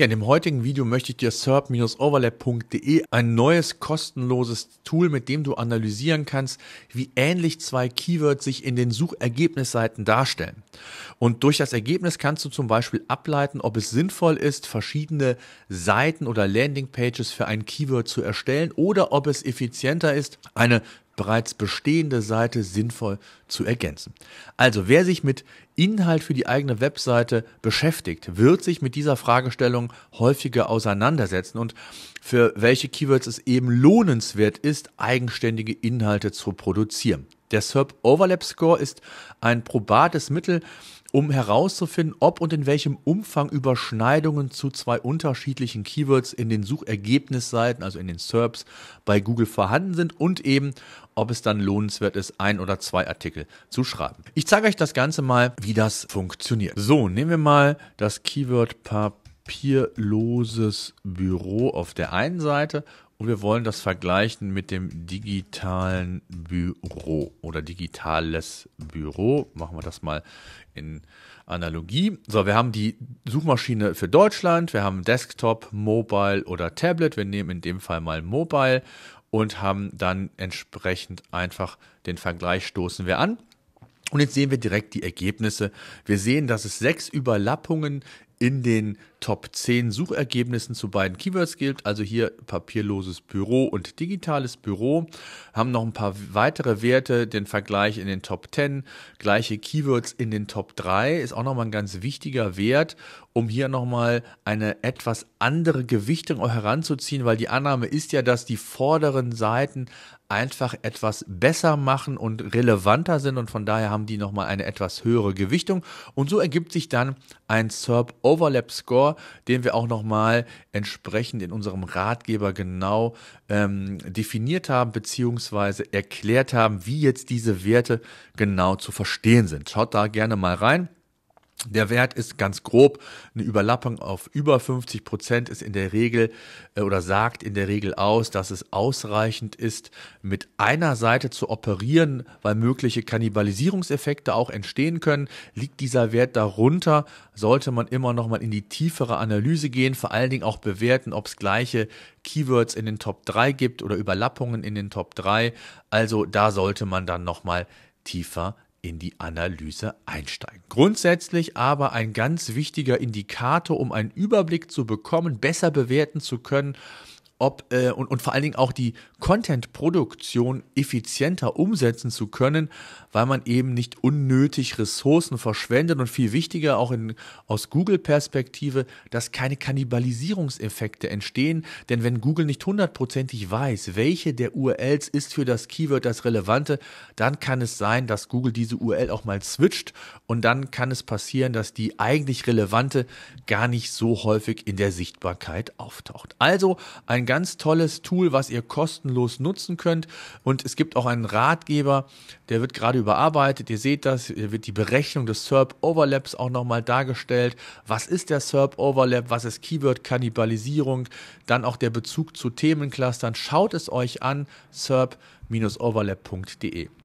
Ja, in dem heutigen Video möchte ich dir SERP-overlap.de ein neues kostenloses Tool, mit dem du analysieren kannst, wie ähnlich zwei Keywords sich in den Suchergebnisseiten darstellen. Und durch das Ergebnis kannst du zum Beispiel ableiten, ob es sinnvoll ist, verschiedene Seiten oder Landingpages für ein Keyword zu erstellen oder ob es effizienter ist, eine bereits bestehende Seite sinnvoll zu ergänzen. Also wer sich mit Inhalt für die eigene Webseite beschäftigt, wird sich mit dieser Fragestellung häufiger auseinandersetzen und für welche Keywords es eben lohnenswert ist, eigenständige Inhalte zu produzieren. Der SERP Overlap Score ist ein probates Mittel, um herauszufinden, ob und in welchem Umfang Überschneidungen zu zwei unterschiedlichen Keywords in den Suchergebnisseiten, also in den SERPs bei Google vorhanden sind und eben, ob es dann lohnenswert ist, ein oder zwei Artikel zu schreiben. Ich zeige euch das Ganze mal, wie das funktioniert. So, nehmen wir mal das Keyword Papierloses Büro auf der einen Seite und wir wollen das vergleichen mit dem digitalen Büro oder digitales Büro. Machen wir das mal in Analogie. So, wir haben die Suchmaschine für Deutschland, wir haben Desktop, Mobile oder Tablet. Wir nehmen in dem Fall mal Mobile und haben dann entsprechend einfach den Vergleich stoßen wir an. Und jetzt sehen wir direkt die Ergebnisse. Wir sehen, dass es sechs Überlappungen in den Top 10 Suchergebnissen zu beiden Keywords gilt. Also hier papierloses Büro und digitales Büro. Haben noch ein paar weitere Werte, den Vergleich in den Top 10, gleiche Keywords in den Top 3 ist auch nochmal ein ganz wichtiger Wert, um hier nochmal eine etwas andere Gewichtung heranzuziehen, weil die Annahme ist ja, dass die vorderen Seiten einfach etwas besser machen und relevanter sind und von daher haben die nochmal eine etwas höhere Gewichtung und so ergibt sich dann ein SERP Overlap Score, den wir auch nochmal entsprechend in unserem Ratgeber genau ähm, definiert haben beziehungsweise erklärt haben, wie jetzt diese Werte genau zu verstehen sind. Schaut da gerne mal rein. Der Wert ist ganz grob, eine Überlappung auf über 50 Prozent ist in der Regel äh, oder sagt in der Regel aus, dass es ausreichend ist, mit einer Seite zu operieren, weil mögliche Kannibalisierungseffekte auch entstehen können. Liegt dieser Wert darunter, sollte man immer nochmal in die tiefere Analyse gehen, vor allen Dingen auch bewerten, ob es gleiche Keywords in den Top 3 gibt oder Überlappungen in den Top 3. Also da sollte man dann nochmal tiefer in die Analyse einsteigen. Grundsätzlich aber ein ganz wichtiger Indikator, um einen Überblick zu bekommen, besser bewerten zu können, ob äh, und, und vor allen Dingen auch die Content-Produktion effizienter umsetzen zu können, weil man eben nicht unnötig Ressourcen verschwendet und viel wichtiger auch in, aus Google-Perspektive, dass keine Kannibalisierungseffekte entstehen, denn wenn Google nicht hundertprozentig weiß, welche der URLs ist für das Keyword das relevante, dann kann es sein, dass Google diese URL auch mal switcht und dann kann es passieren, dass die eigentlich relevante gar nicht so häufig in der Sichtbarkeit auftaucht. Also ein ganz tolles Tool, was ihr kostenlos nutzen könnt. Und es gibt auch einen Ratgeber, der wird gerade überarbeitet. Ihr seht das, hier wird die Berechnung des SERP Overlaps auch nochmal dargestellt. Was ist der SERP Overlap? Was ist Keyword-Kannibalisierung? Dann auch der Bezug zu Themenclustern. Schaut es euch an, serp-overlap.de.